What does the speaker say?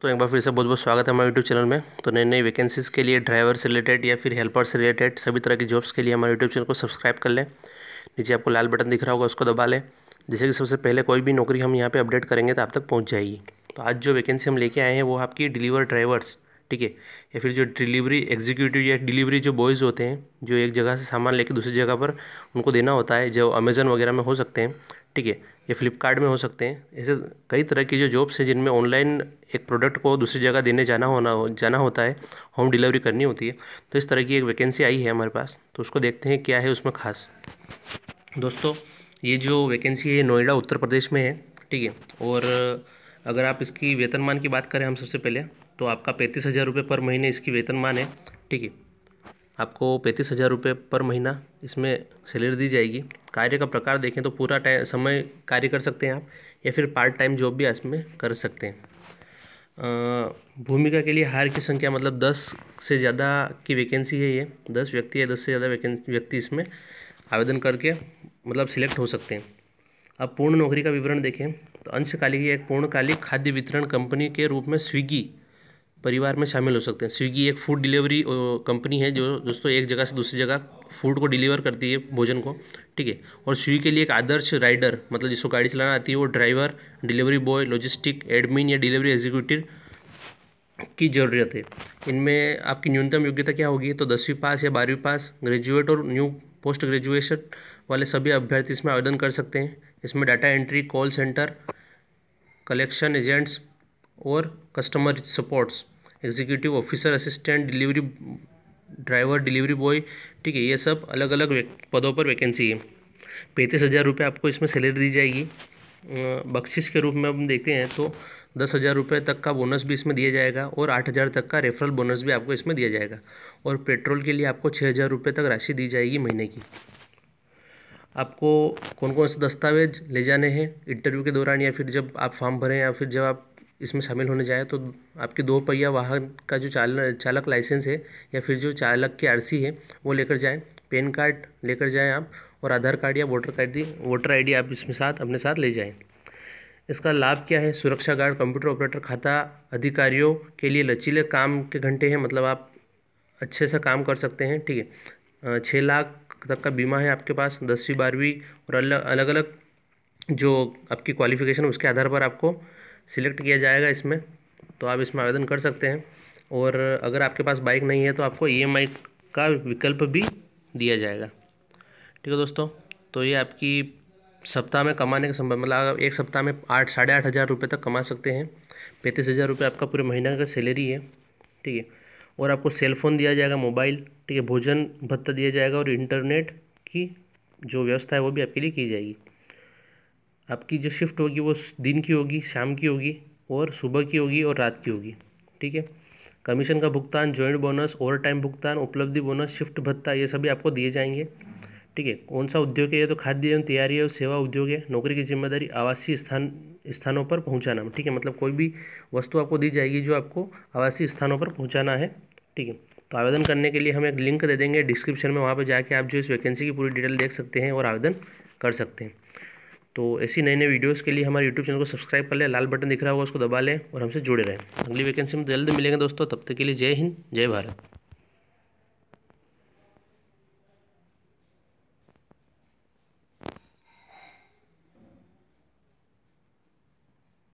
तो एक बार फिर से बहुत बहुत स्वागत है हमारे यूट्यूब चैनल में तो नई नई वैकेंसीज़ के लिए ड्राइवर से रिलेटेड या फिर हेल्पर से रिलेटेड सभी तरह की जॉब्स के लिए हमारे यूट्यूब चैनल को सब्सक्राइब कर लें नीचे आपको लाल बटन दिख रहा होगा उसको दबा लें जैसे कि सबसे पहले कोई भी नौकरी हम यहाँ पर अपडेट करेंगे तो आप तक पहुँच जाएगी तो आज जो वैकेंसी हम लेके आए हैं वो आपकी डिलीवर ड्राइवर्स ठीक है या फिर जो डिलीवरी एग्जीक्यूटिव या डिलीवरी जो बॉयज़ होते हैं जो एक जगह से सामान लेके दूसरी जगह पर उनको देना होता है जो अमेज़न वगैरह में हो सकते हैं ठीक है ये फ्लिपकार्ट में हो सकते हैं ऐसे कई तरह की जो जॉब्स हैं जिनमें ऑनलाइन एक प्रोडक्ट को दूसरी जगह देने जाना होना हो जाना होता है होम डिलीवरी करनी होती है तो इस तरह की एक वैकेंसी आई है हमारे पास तो उसको देखते हैं क्या है उसमें खास दोस्तों ये जो वैकेंसी है नोएडा उत्तर प्रदेश में है ठीक है और अगर आप इसकी वेतनमान की बात करें हम सबसे पहले तो आपका पैंतीस हज़ार रुपये पर महीने इसकी वेतनमान है ठीक है आपको पैंतीस हज़ार रुपये पर महीना इसमें सैलरी दी जाएगी कार्य का प्रकार देखें तो पूरा टाइम समय कार्य कर सकते हैं आप या फिर पार्ट टाइम जॉब भी इसमें कर सकते हैं भूमिका के लिए हायर की संख्या मतलब दस से ज़्यादा की वैकेंसी है ये दस व्यक्ति है दस से ज़्यादा वैकेंसी व्यक्ति इसमें आवेदन करके मतलब सिलेक्ट हो सकते हैं अब पूर्ण नौकरी का विवरण देखें तो अंशकालिक एक पूर्णकालिक खाद्य वितरण कंपनी के रूप में स्विगी परिवार में शामिल हो सकते हैं स्विगी एक फूड डिलीवरी कंपनी है जो दोस्तों एक जगह से दूसरी जगह फूड को डिलीवर करती है भोजन को ठीक है और स्विगी के लिए एक आदर्श राइडर मतलब जिसको गाड़ी चलाना आती है वो driver delivery boy logistic admin या डिलीवरी एग्जीक्यूटिव की ज़रूरत है इनमें आपकी न्यूनतम योग्यता क्या होगी तो दसवीं पास या बारहवीं पास ग्रेजुएट और न्यू पोस्ट ग्रेजुएशन वाले सभी अभ्यर्थी इसमें आवेदन कर सकते हैं इसमें data entry call centre collection agents और customer supports executive officer assistant delivery driver delivery boy ठीक है ये सब अलग अलग पदों पर वैकेंसी है पैंतीस हज़ार रुपये आपको इसमें सैलरी दी जाएगी बख्शिश के रूप में हम देखते हैं तो दस हज़ार रुपये तक का बोनस भी इसमें दिया जाएगा और आठ हज़ार तक का रेफरल बोनस भी आपको इसमें दिया जाएगा और पेट्रोल के लिए आपको छः हज़ार रुपये तक राशि दी जाएगी महीने की आपको कौन कौन से दस्तावेज ले जाने हैं इंटरव्यू के दौरान या फिर जब आप फॉर्म भरें या फिर जब आप इसमें शामिल होने जाए तो आपके दो पहिया वाहन का जो चाल चालक लाइसेंस है या फिर जो चालक की आर सी है वो लेकर जाएँ पेन कार्ड लेकर जाएँ आप और आधार कार्ड या voter card voter I D आप इसमें साथ अपने साथ ले जाएँ इसका लाभ क्या है सुरक्षा गार्ड कंप्यूटर ऑपरेटर खाता अधिकारियों के लिए लचीले काम के घंटे हैं मतलब आप अच्छे से काम कर सकते हैं ठीक है छः लाख तक का बीमा है आपके पास दसवीं बारहवीं और अलग अलग जो आपकी क्वालिफिकेशन उसके आधार पर आपको सिलेक्ट किया जाएगा इसमें तो आप इसमें आवेदन कर सकते हैं और अगर आपके पास बाइक नहीं है तो आपको ई e का विकल्प भी दिया जाएगा ठीक है दोस्तों तो ये आपकी सप्ताह में कमाने के संभव मतलब एक सप्ताह में आठ साढ़े आठ हज़ार रुपये तक कमा सकते हैं पैंतीस हज़ार रुपये आपका पूरे महीने का सैलरी है ठीक है और आपको सेल फ़ोन दिया जाएगा मोबाइल ठीक है भोजन भत्ता दिया जाएगा और इंटरनेट की जो व्यवस्था है वो भी आपके लिए की जाएगी आपकी जो शिफ्ट होगी वो दिन की होगी शाम की होगी और सुबह की होगी और रात की होगी ठीक है कमीशन का भुगतान जॉइंट बोनस ओवर टाइम भुगतान उपलब्धि बोनस शिफ्ट भत्ता ये सभी आपको दिए जाएंगे ठीक है कौन सा उद्योग है ये तो खाद्य एवं तैयारी और सेवा उद्योग है नौकरी की जिम्मेदारी आवासीय स्थान स्थानों पर पहुंचाना ठीक है मतलब कोई भी वस्तु आपको दी जाएगी जो आपको आवासीय स्थानों पर पहुँचाना है ठीक है तो आवेदन करने के लिए हम एक लिंक दे देंगे डिस्क्रिप्शन में वहाँ पर जाके आप जो इस वैकेंसी की पूरी डिटेल देख सकते हैं और आवेदन कर सकते हैं तो ऐसी नई नई वीडियोस के लिए हमारे यूट्यूब चैनल को सब्सक्राइब कर लें लाल बटन दिख रहा होगा उसको दबा लें और हमसे जुड़े रहें अगली वैकेंसी में तो जल्द मिलेंगे दोस्तों तब तक के लिए जय हिंद जय भारत